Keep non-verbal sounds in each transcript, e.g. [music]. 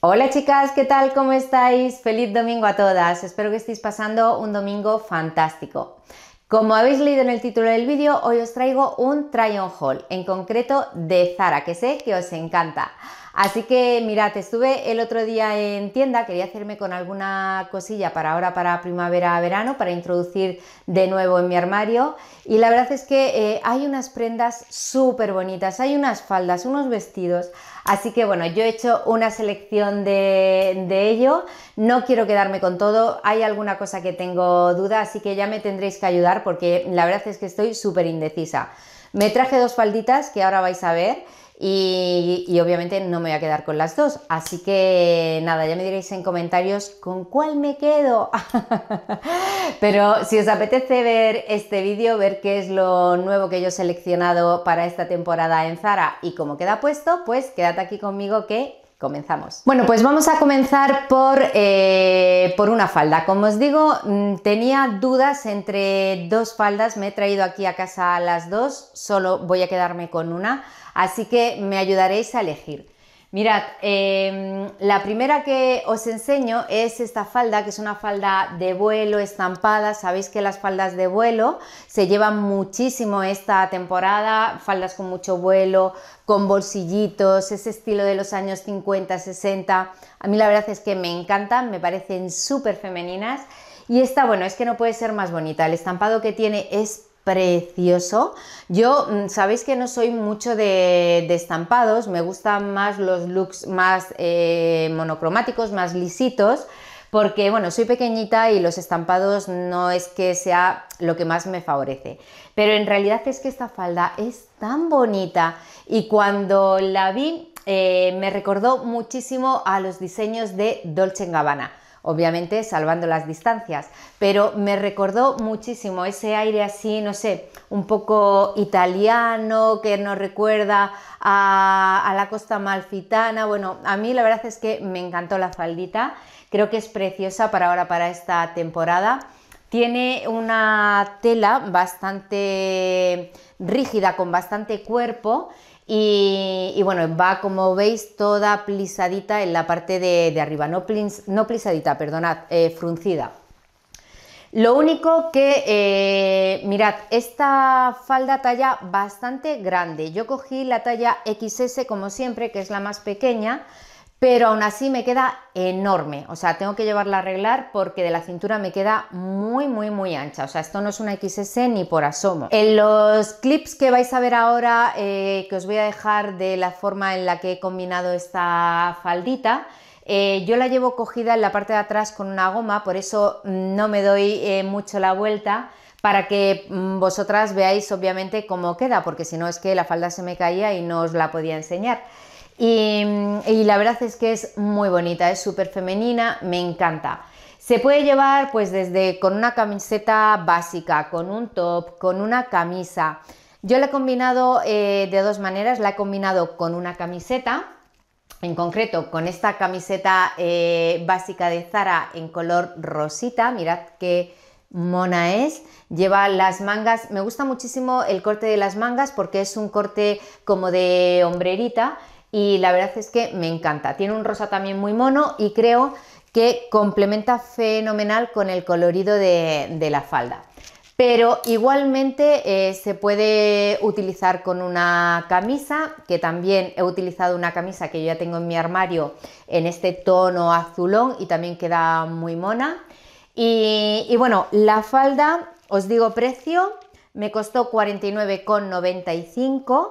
Hola chicas, ¿qué tal? ¿Cómo estáis? Feliz domingo a todas. Espero que estéis pasando un domingo fantástico. Como habéis leído en el título del vídeo, hoy os traigo un try on haul, en concreto de Zara, que sé que os encanta. Así que mirad, estuve el otro día en tienda, quería hacerme con alguna cosilla para ahora, para primavera-verano, para introducir de nuevo en mi armario. Y la verdad es que eh, hay unas prendas súper bonitas, hay unas faldas, unos vestidos, Así que bueno, yo he hecho una selección de, de ello, no quiero quedarme con todo, hay alguna cosa que tengo duda, así que ya me tendréis que ayudar porque la verdad es que estoy súper indecisa. Me traje dos falditas que ahora vais a ver. Y, obviamente no me voy a quedar con las dos. Así que nada, ya me diréis en comentarios con cuál me quedo. [laughs] Pero si os apetece ver este vídeo, ver qué es lo nuevo que yo he seleccionado para esta temporada en Zara y cómo queda puesto, pues quédate aquí conmigo que Comenzamos. Bueno, pues vamos a comenzar por, eh, por una falda. Como os digo, mm, tenía dudas entre dos faldas, me he traído aquí a casa las dos, solo voy a quedarme con una, así que me ayudaréis a elegir. Mirad, em, la primera que os enseño es esta falda, que es una falda de vuelo estampada. Sabéis que las faldas de vuelo se llevan muchísimo esta temporada, faldas con mucho vuelo, con bolsillitos, ese estilo de los años 50, 60. A mí la verdad es que me encantan, me parecen súper femeninas. Y esta, bueno, es que no puede ser más bonita. El estampado que tiene es precioso. Yo, mm, sabéis que no soy mucho de, estampados, me gustan más los looks más eh, monocromáticos, más lisitos, porque, bueno, soy pequeñita y los estampados no es que sea lo que más me favorece. Pero en realidad es que esta falda es tan bonita y cuando la vi eh, me recordó muchísimo a los diseños de Dolce Gabbana obviamente salvando las distancias, pero me recordó muchísimo ese aire así, no sé, un poco italiano, que nos recuerda a, la costa malfitana. Bueno, a mí la verdad es que me encantó la faldita, creo que es preciosa para ahora, para esta temporada. Tiene una tela bastante rígida, con bastante cuerpo y, bueno, va como veis toda plisadita en la parte de, arriba, no, plisadita, perdonad, eh, fruncida. Lo único que, eh, mirad, esta falda talla bastante grande. Yo cogí la talla XS como siempre, que es la más pequeña, pero aún así me queda enorme, o sea, tengo que llevarla a arreglar porque de la cintura me queda muy, muy, muy ancha, o sea, esto no es una XS ni por asomo. En los clips que vais a ver ahora, eh, que os voy a dejar de la forma en la que he combinado esta faldita, eh, yo la llevo cogida en la parte de atrás con una goma, por eso no me doy eh, mucho la vuelta, para que mm, vosotras veáis obviamente cómo queda, porque si no es que la falda se me caía y no os la podía enseñar. Y, la verdad es que es muy bonita, es súper femenina, me encanta. Se puede llevar pues desde con una camiseta básica, con un top, con una camisa. Yo la he combinado eh, de dos maneras, la he combinado con una camiseta, en concreto con esta camiseta eh, básica de Zara en color rosita, mirad qué mona es, lleva las mangas, me gusta muchísimo el corte de las mangas porque es un corte como de hombrerita y la verdad es que me encanta. Tiene un rosa también muy mono y creo que complementa fenomenal con el colorido de, la falda. Pero igualmente eh, se puede utilizar con una camisa, que también he utilizado una camisa que yo ya tengo en mi armario en este tono azulón y también queda muy mona. Y, y bueno, la falda, os digo precio, me costó 49,95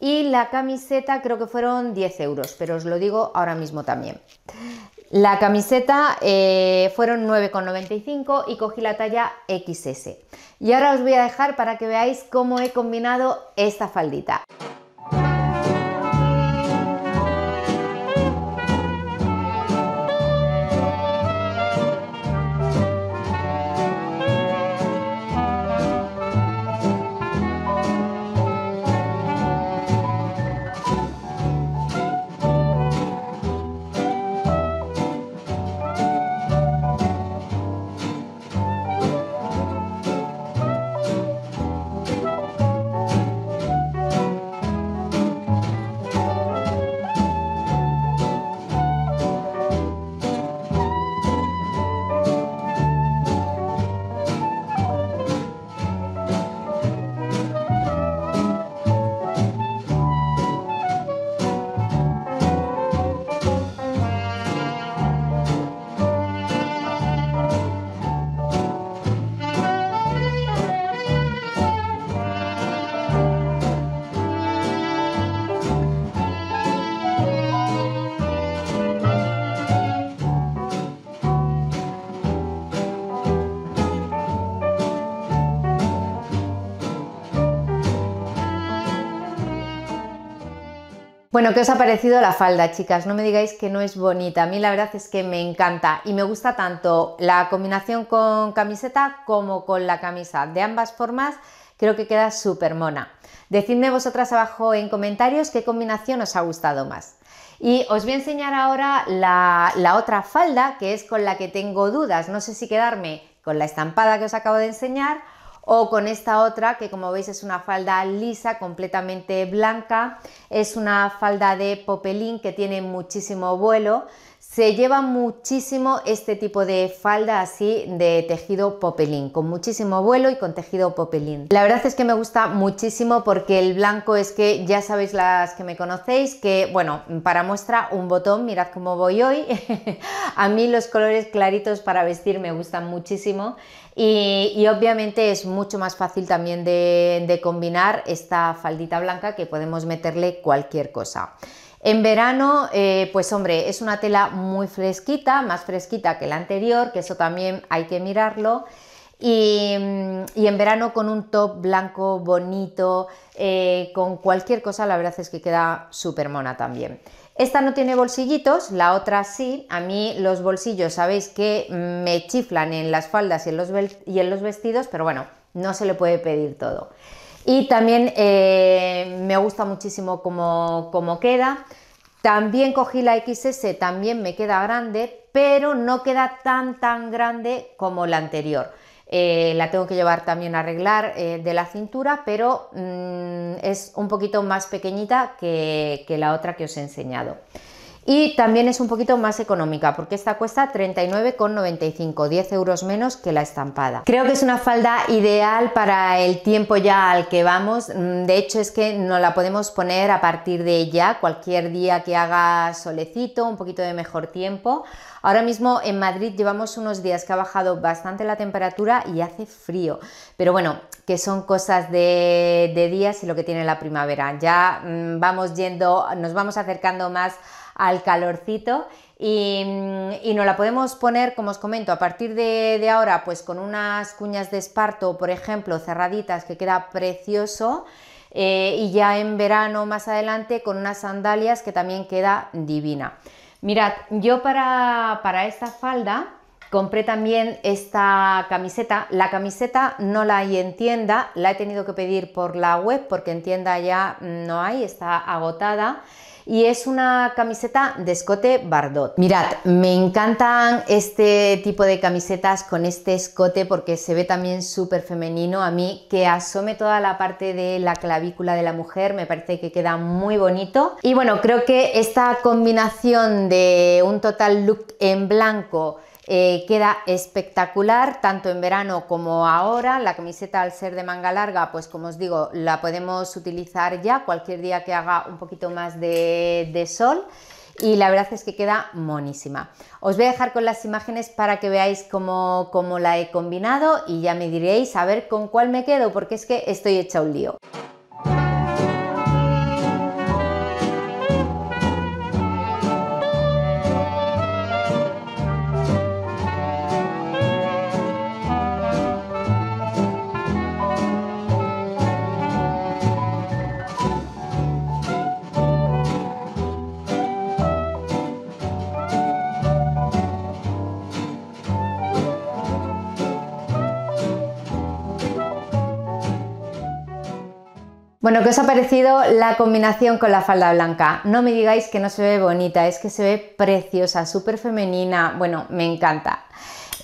y la camiseta creo que fueron 10 euros, pero os lo digo ahora mismo también. La camiseta eh, fueron 9,95 y cogí la talla XS. Y ahora os voy a dejar para que veáis cómo he combinado esta faldita. Bueno, ¿qué os ha parecido la falda, chicas? No me digáis que no es bonita. A mí la verdad es que me encanta y me gusta tanto la combinación con camiseta como con la camisa. De ambas formas, creo que queda súper mona. Decidme vosotras abajo en comentarios qué combinación os ha gustado más. Y os voy a enseñar ahora la, la otra falda, que es con la que tengo dudas. No sé si quedarme con la estampada que os acabo de enseñar o con esta otra que como veis es una falda lisa completamente blanca es una falda de popelín que tiene muchísimo vuelo se lleva muchísimo este tipo de falda así de tejido popelín, con muchísimo vuelo y con tejido popelín. La verdad es que me gusta muchísimo porque el blanco es que ya sabéis las que me conocéis que, bueno, para muestra un botón, mirad cómo voy hoy. [laughs] A mí los colores claritos para vestir me gustan muchísimo. Y, obviamente es mucho más fácil también de, combinar esta faldita blanca que podemos meterle cualquier cosa. En verano, eh, pues hombre, es una tela muy fresquita, más fresquita que la anterior, que eso también hay que mirarlo. Y, en verano con un top blanco bonito, eh, con cualquier cosa, la verdad es que queda súper mona también. Esta no tiene bolsillitos, la otra sí. A mí los bolsillos, sabéis que me chiflan en las faldas y en los, vestidos, pero bueno, no se le puede pedir todo. Y también eh, me gusta muchísimo cómo, cómo queda. También cogí la XS, también me queda grande, pero no queda tan tan grande como la anterior. Eh, la tengo que llevar también a arreglar eh, de la cintura, pero mm, es un poquito más pequeñita que, la otra que os he enseñado. Y también es un poquito más económica porque esta cuesta 39,95, 10 euros menos que la estampada. Creo que es una falda ideal para el tiempo ya al que vamos. Mm, de hecho es que no la podemos poner a partir de ya, cualquier día que haga solecito, un poquito de mejor tiempo. Ahora mismo en Madrid llevamos unos días que ha bajado bastante la temperatura y hace frío, pero bueno, que son cosas de, días y lo que tiene la primavera. Ya mm, vamos yendo, nos vamos acercando más al calorcito mm, y, nos la podemos poner, como os comento, a partir de, ahora, pues con unas cuñas de esparto, por ejemplo, cerraditas, que queda precioso. Eh, y ya en verano más adelante con unas sandalias que también queda divina. Mirad, yo para, para esta falda compré también esta camiseta. La camiseta no la hay en tienda, la he tenido que pedir por la web porque en tienda ya no hay, está agotada y es una camiseta de escote Bardot. Mirad, me encantan este tipo de camisetas con este escote porque se ve también súper femenino a mí, que asome toda la parte de la clavícula de la mujer, me parece que queda muy bonito. Y bueno, creo que esta combinación de un total look en blanco eh, queda espectacular tanto en verano como ahora. La camiseta al ser de manga larga, pues como os digo, la podemos utilizar ya cualquier día que haga un poquito más de, sol y la verdad es que queda monísima. Os voy a dejar con las imágenes para que veáis cómo, cómo la he combinado y ya me diréis a ver con cuál me quedo porque es que estoy hecha un lío. Bueno, ¿qué os ha parecido la combinación con la falda blanca? No me digáis que no se ve bonita, es que se ve preciosa, súper femenina, bueno, me encanta.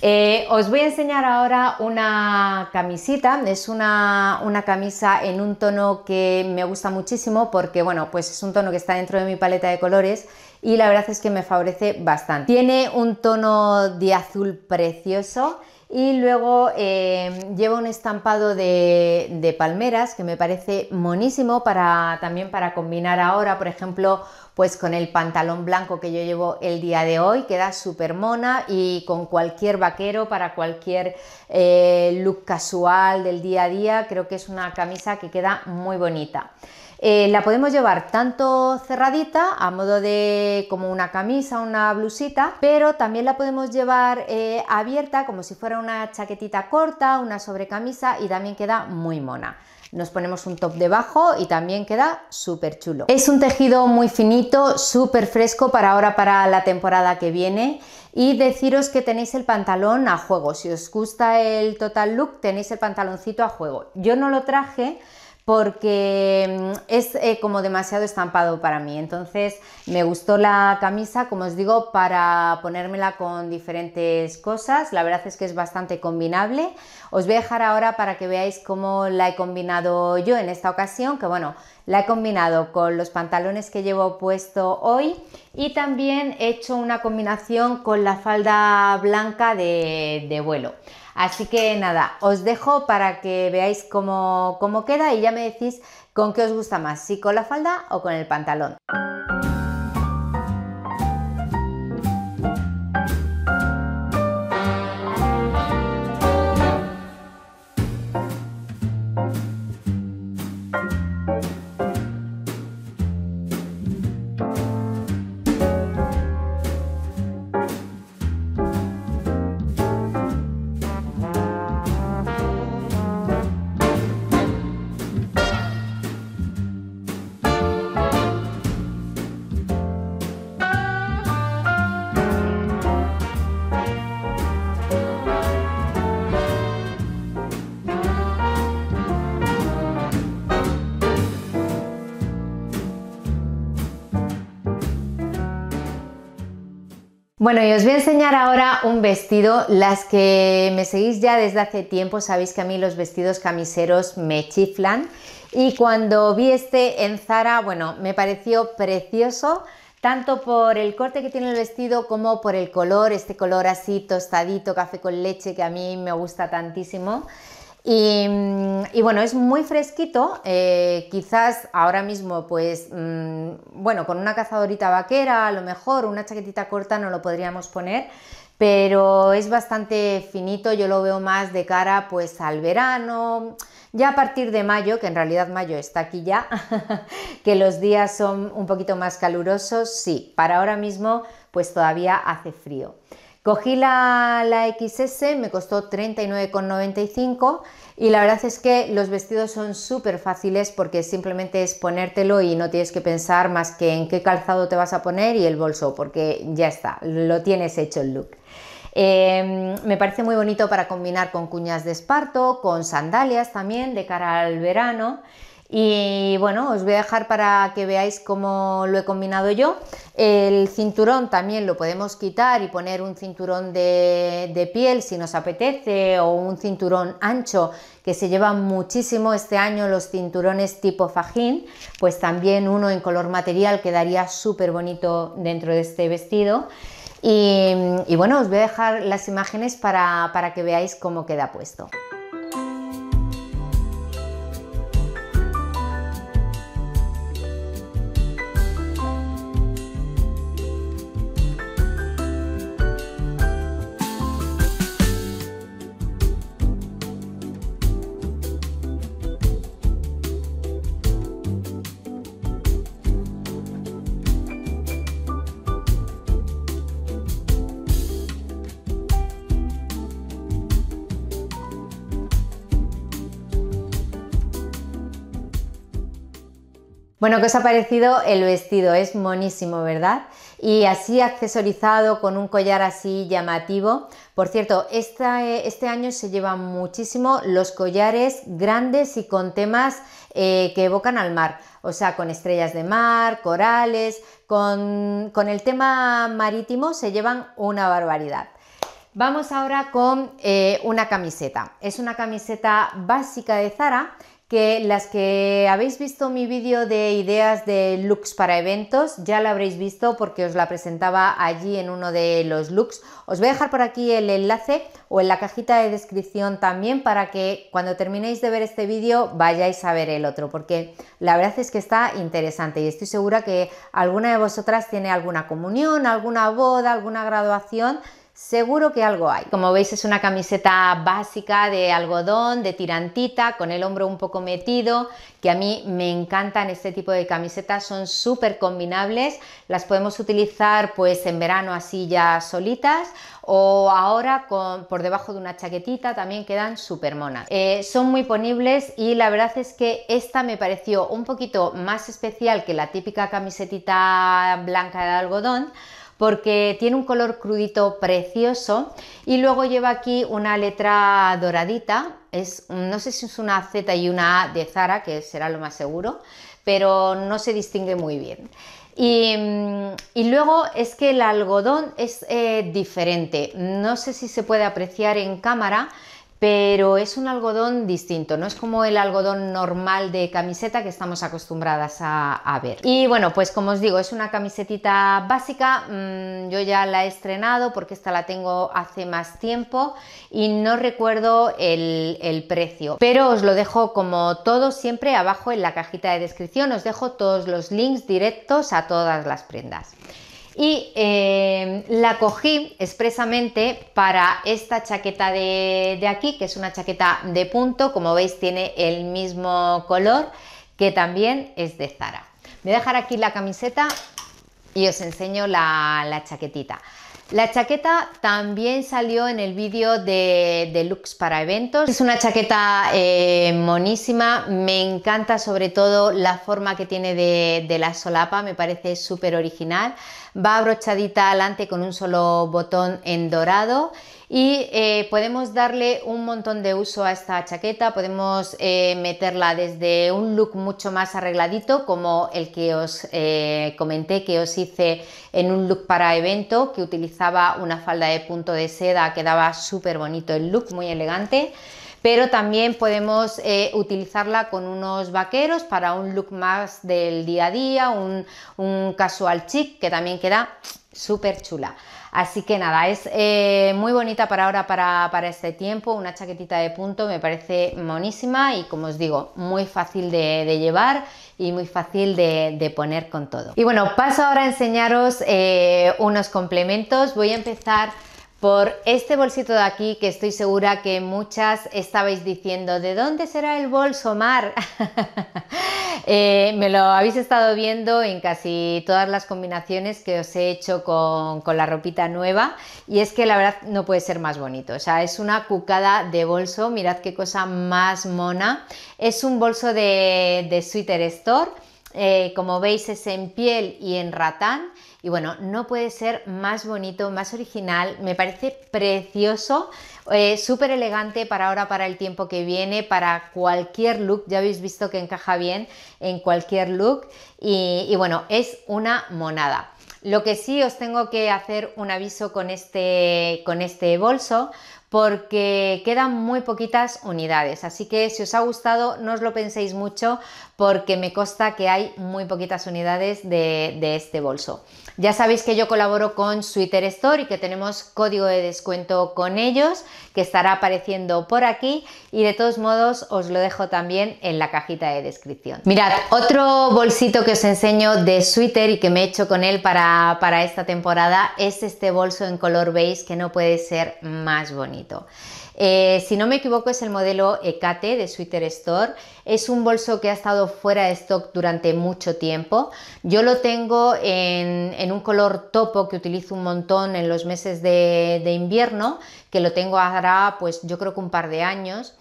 Eh, os voy a enseñar ahora una camisita, es una, una, camisa en un tono que me gusta muchísimo porque bueno, pues es un tono que está dentro de mi paleta de colores y la verdad es que me favorece bastante. Tiene un tono de azul precioso y luego eh, llevo lleva un estampado de, palmeras que me parece monísimo para, también para combinar ahora, por ejemplo, pues con el pantalón blanco que yo llevo el día de hoy, queda súper mona y con cualquier vaquero para cualquier eh, look casual del día a día, creo que es una camisa que queda muy bonita. Eh, la podemos llevar tanto cerradita, a modo de como una camisa, una blusita, pero también la podemos llevar eh, abierta como si fuera una chaquetita corta, una sobrecamisa y también queda muy mona nos ponemos un top debajo y también queda súper chulo. Es un tejido muy finito, súper fresco para ahora, para la temporada que viene. Y deciros que tenéis el pantalón a juego. Si os gusta el total look, tenéis el pantaloncito a juego. Yo no lo traje porque mm, es eh, como demasiado estampado para mí. Entonces me gustó la camisa, como os digo, para ponérmela con diferentes cosas. La verdad es que es bastante combinable. Os voy a dejar ahora para que veáis cómo la he combinado yo en esta ocasión, que bueno, la he combinado con los pantalones que llevo puesto hoy y también he hecho una combinación con la falda blanca de vuelo. Así que nada, os dejo para que veáis cómo, queda y ya me decís con qué os gusta más, si con la falda o con el pantalón. Bueno, y os voy a enseñar ahora un vestido. Las que me seguís ya desde hace tiempo sabéis que a mí los vestidos camiseros me chiflan. Y cuando vi este en Zara, bueno, me pareció precioso, tanto por el corte que tiene el vestido como por el color, este color así tostadito, café con leche que a mí me gusta tantísimo. Y, bueno, es muy fresquito, eh, quizás ahora mismo pues, mm, bueno, con una cazadorita vaquera, a lo mejor una chaquetita corta no lo podríamos poner, pero es bastante finito, yo lo veo más de cara pues al verano, ya a partir de mayo, que en realidad mayo está aquí ya, [laughs] que los días son un poquito más calurosos, sí, para ahora mismo pues todavía hace frío. Cogí la, XS, me costó 39,95 y la verdad es que los vestidos son súper fáciles porque simplemente es ponértelo y no tienes que pensar más que en qué calzado te vas a poner y el bolso, porque ya está, lo tienes hecho el look. Em, me parece muy bonito para combinar con cuñas de esparto, con sandalias también de cara al verano. Y bueno, os voy a dejar para que veáis cómo lo he combinado yo. El cinturón también lo podemos quitar y poner un cinturón de, piel si nos apetece o un cinturón ancho que se lleva muchísimo este año los cinturones tipo fajín, pues también uno en color material quedaría súper bonito dentro de este vestido. Y, bueno, os voy a dejar las imágenes para que veáis cómo queda puesto. Bueno, ¿qué os ha parecido el vestido? Es monísimo, ¿verdad? Y así accesorizado con un collar así llamativo. Por cierto, eh, este año se llevan muchísimo los collares grandes y con temas eh, que evocan al mar. O sea, con estrellas de mar, corales, con, el tema marítimo se llevan una barbaridad. Vamos ahora con eh, una camiseta. Es una camiseta básica de Zara que las que habéis visto mi vídeo de ideas de looks para eventos, ya la habréis visto porque os la presentaba allí en uno de los looks. Os voy a dejar por aquí el enlace o en la cajita de descripción también para que cuando terminéis de ver este vídeo vayáis a ver el otro, porque la verdad es que está interesante y estoy segura que alguna de vosotras tiene alguna comunión, alguna boda, alguna graduación seguro que algo hay. Como veis es una camiseta básica de algodón, de tirantita, con el hombro un poco metido, que a mí me encantan este tipo de camisetas, son súper combinables, las podemos utilizar pues en verano así ya solitas o ahora por debajo de una chaquetita también quedan súper monas. Eh, son muy ponibles y la verdad es que esta me pareció un poquito más especial que la típica camiseta blanca de algodón porque tiene un color crudito precioso y luego lleva aquí una letra doradita, no sé si es una Z y una A de Zara, que será lo más seguro, pero no se distingue muy bien. Y, mm, luego es que el algodón es eh, diferente. No sé si se puede apreciar en cámara, pero es un algodón distinto, no es como el algodón normal de camiseta que estamos acostumbradas a, ver. Y bueno, pues como os digo, es una camisetita básica, mm, yo ya la he estrenado porque esta la tengo hace más tiempo y no recuerdo el, el precio, pero os lo dejo como todo siempre abajo en la cajita de descripción, os dejo todos los links directos a todas las prendas y em, la cogí expresamente para esta chaqueta de, aquí, que es una chaqueta de punto, como veis tiene el mismo color, que también es de Zara. Voy a dejar aquí la camiseta y os enseño la chaquetita. La chaqueta también salió en el vídeo de, deluxe looks para eventos. Es una chaqueta eh, monísima, me encanta sobre todo la forma que tiene de, de la solapa, me parece súper original. Va abrochadita adelante con un solo botón en dorado y eh, podemos darle un montón de uso a esta chaqueta, podemos eh, meterla desde un look mucho más arregladito como el que os eh, comenté que os hice en un look para evento que utilizaba una falda de punto de seda, quedaba súper bonito el look, muy elegante pero también podemos utilizarla con unos vaqueros para un look más del día a día, un, un casual chic que también queda súper chula. Así que nada, es eh, muy bonita para ahora, para, este tiempo, una chaquetita de punto, me parece monísima y como os digo, muy fácil de, llevar y muy fácil de, poner con todo. Y bueno, paso ahora a enseñaros eh, unos complementos, voy a empezar por este bolsito de aquí que estoy segura que muchas estabais diciendo, ¿de dónde será el bolso, Mar? [laughs] Eh, me lo habéis estado viendo en casi todas las combinaciones que os he hecho con, la ropita nueva y es que la verdad no puede ser más bonito, o sea, es una cucada de bolso, mirad qué cosa más mona, es un bolso de, de Store, eh, como veis es en piel y en ratán, y bueno, no puede ser más bonito, más original, me parece precioso, eh, súper elegante para ahora, para el tiempo que viene, para cualquier look, ya habéis visto que encaja bien en cualquier look y, y bueno, es una monada. Lo que sí os tengo que hacer un aviso con este, con este bolso porque quedan muy poquitas unidades, así que si os ha gustado no os lo penséis mucho porque me consta que hay muy poquitas unidades de, este bolso. Ya sabéis que yo colaboro con Sweeter Store y que tenemos código de descuento con ellos que estará apareciendo por aquí y de todos modos os lo dejo también en la cajita de descripción. Mirad, otro bolsito que os enseño de Sweeter y que me he hecho con él para, para esta temporada es este bolso en color beige que no puede ser más bonito. Eh, si no me equivoco es el modelo Ecate de Sweater Store. Es un bolso que ha estado fuera de stock durante mucho tiempo. Yo lo tengo en, un color topo que utilizo un montón en los meses de, de invierno, que lo tengo ahora pues yo creo que un par de años.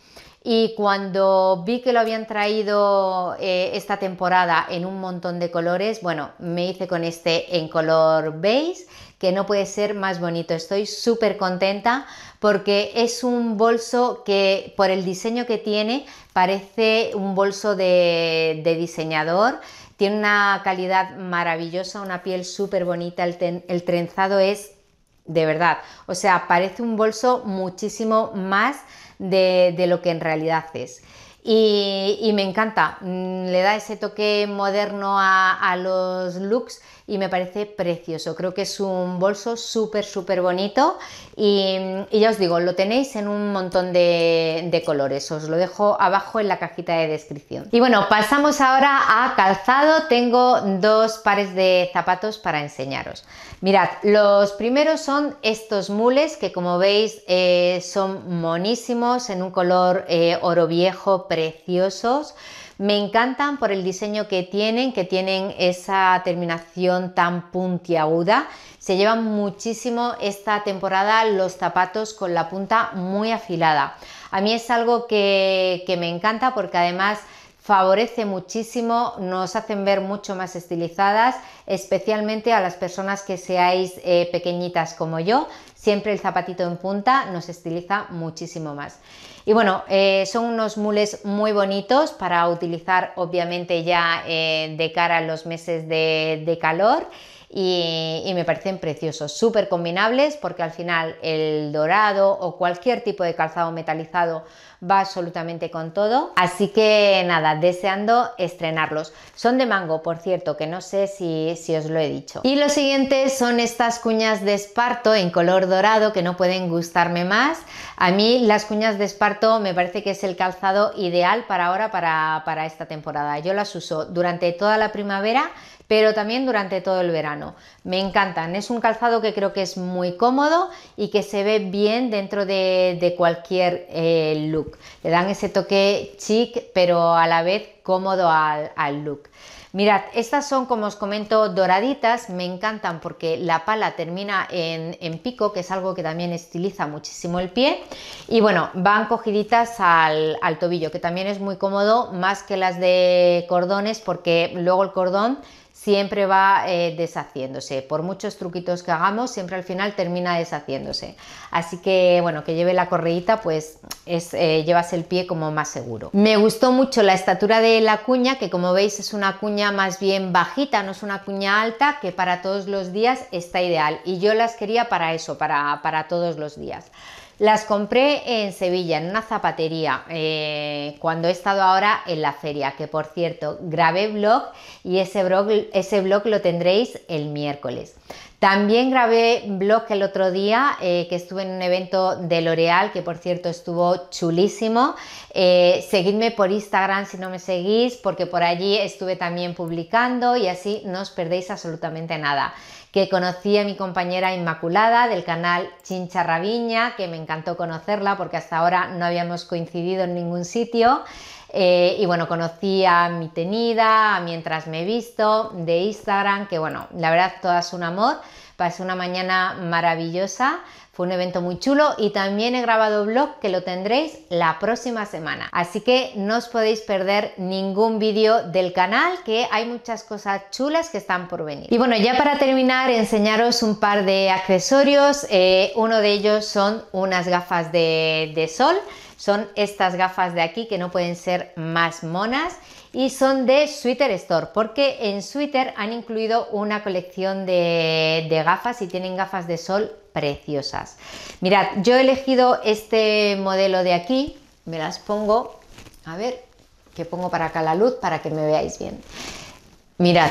Y cuando vi que lo habían traído eh, esta temporada en un montón de colores, bueno, me hice con este en color beige, que no puede ser más bonito. Estoy súper contenta porque es un bolso que por el diseño que tiene parece un bolso de, diseñador. Tiene una calidad maravillosa, una piel súper bonita, el trenzado es de verdad, o sea, parece un bolso muchísimo más de, lo que en realidad es. Y, me encanta, mm, le da ese toque moderno a, a, los looks y me parece precioso. Creo que es un bolso súper, súper bonito y, ya os digo, lo tenéis en un montón de, colores, os lo dejo abajo en la cajita de descripción. Y bueno, pasamos ahora a calzado, tengo dos pares de zapatos para enseñaros. Mirad, los primeros son estos mules que como veis eh, son monísimos en un color eh, oro viejo, preciosos. Me encantan por el diseño que tienen, que tienen esa terminación tan puntiaguda. Se llevan muchísimo esta temporada los zapatos con la punta muy afilada. A mí es algo que, que me encanta porque además favorece muchísimo, nos hacen ver mucho más estilizadas, especialmente a las personas que seáis eh, pequeñitas como yo, siempre el zapatito en punta nos estiliza muchísimo más. Y bueno, eh, son unos mules muy bonitos para utilizar obviamente ya eh, de cara a los meses de, de calor y, me parecen preciosos, súper combinables porque al final el dorado o cualquier tipo de calzado metalizado va absolutamente con todo. Así que nada, deseando estrenarlos. Son de mango, por cierto, que no sé si, os lo he dicho. Y lo siguiente son estas cuñas de esparto en color dorado que no pueden gustarme más. A mí las cuñas de esparto me parece que es el calzado ideal para ahora, para, para esta temporada. Yo las uso durante toda la primavera pero también durante todo el verano. Me encantan, es un calzado que creo que es muy cómodo y que se ve bien dentro de, cualquier eh, look. Le dan ese toque chic, pero a la vez cómodo al, look. Mirad, estas son, como os comento, doraditas, me encantan porque la pala termina en, pico, que es algo que también estiliza muchísimo el pie, y bueno, van cogiditas al, al tobillo, que también es muy cómodo, más que las de cordones, porque luego el cordón siempre va eh, deshaciéndose. Por muchos truquitos que hagamos, siempre al final termina deshaciéndose. Así que bueno, que lleve la correíta, pues es, eh, llevas el pie como más seguro. Me gustó mucho la estatura de la cuña, que como veis es una cuña más bien bajita, no es una cuña alta, que para todos los días está ideal. Y yo las quería para eso, para todos los días. Las compré en Sevilla, en una zapatería, eh, cuando he estado ahora en la feria, que por cierto, grabé blog y ese blog, ese lo tendréis el miércoles. También grabé blog el otro día eh, que estuve en un evento de L'Oreal, que por cierto estuvo chulísimo. Eh, seguidme por Instagram si no me seguís, porque por allí estuve también publicando y así no os perdéis absolutamente nada que conocí a mi compañera Inmaculada del canal Chincha raviña que me encantó conocerla porque hasta ahora no habíamos coincidido en ningún sitio. Eh, y bueno, conocí a mi tenida, a mientras me he visto, de Instagram, que bueno, la verdad es un amor. Pasé una mañana maravillosa fue un evento muy chulo y también he grabado blog que lo tendréis la próxima semana. Así que no os podéis perder ningún vídeo del canal que hay muchas cosas chulas que están por venir. Y bueno, ya para terminar enseñaros un par de accesorios. Eh, uno de ellos son unas gafas de sol. Son estas gafas de aquí que no pueden ser más monas y son de Sweater Store, porque en Sweater han incluido una colección de, de gafas y tienen gafas de sol preciosas. Mirad, yo he elegido este modelo de aquí, me las pongo, a ver, que pongo para acá la luz para que me veáis bien. Mirad,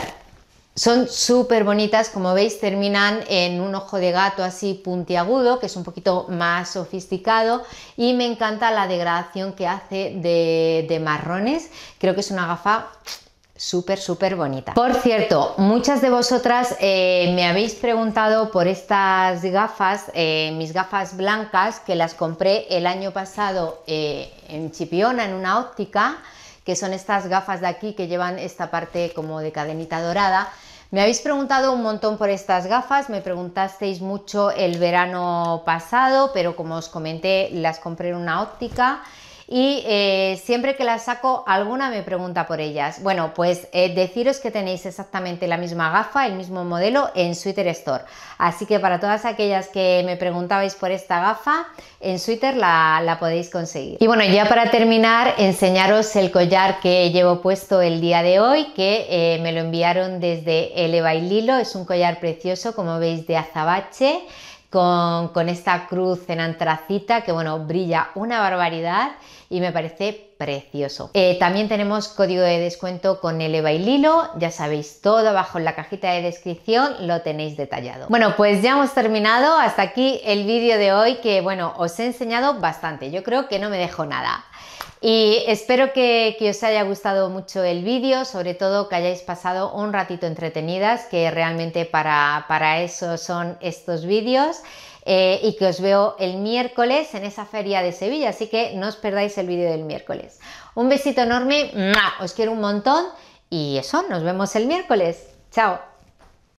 son súper bonitas, como veis terminan en un ojo de gato así puntiagudo, que es un poquito más sofisticado y me encanta la degradación que hace de, marrones. Creo que es una gafa súper, súper bonita. Por cierto, muchas de vosotras eh, me habéis preguntado por estas gafas, eh, mis gafas blancas, que las compré el año pasado eh, en Chipiona, en una óptica, que son estas gafas de aquí que llevan esta parte como de cadenita dorada. Me habéis preguntado un montón por estas gafas, me preguntasteis mucho el verano pasado, pero como os comenté, las compré en una óptica y eh, siempre que las saco alguna me pregunta por ellas. Bueno, pues eh, deciros que tenéis exactamente la misma gafa, el mismo modelo en Twitter Store. Así que para todas aquellas que me preguntabais por esta gafa, en Twitter la, podéis conseguir. Y bueno, ya para terminar, enseñaros el collar que llevo puesto el día de hoy, que eh, me lo enviaron desde Eleva y Lilo. Es un collar precioso, como veis, de azabache con, esta cruz en antracita que, bueno, brilla una barbaridad y me parece precioso. Eh, también tenemos código de descuento con Eva y Lilo, ya sabéis todo abajo en la cajita de descripción lo tenéis detallado. Bueno, pues ya hemos terminado, hasta aquí el vídeo de hoy que bueno, os he enseñado bastante, yo creo que no me dejo nada. Y espero que, os haya gustado mucho el vídeo, sobre todo que hayáis pasado un ratito entretenidas, que realmente para, eso son estos vídeos. Eh, y que os veo el miércoles en esa feria de Sevilla, así que no os perdáis el vídeo del miércoles. Un besito enorme, os quiero un montón y eso, nos vemos el miércoles. Chao.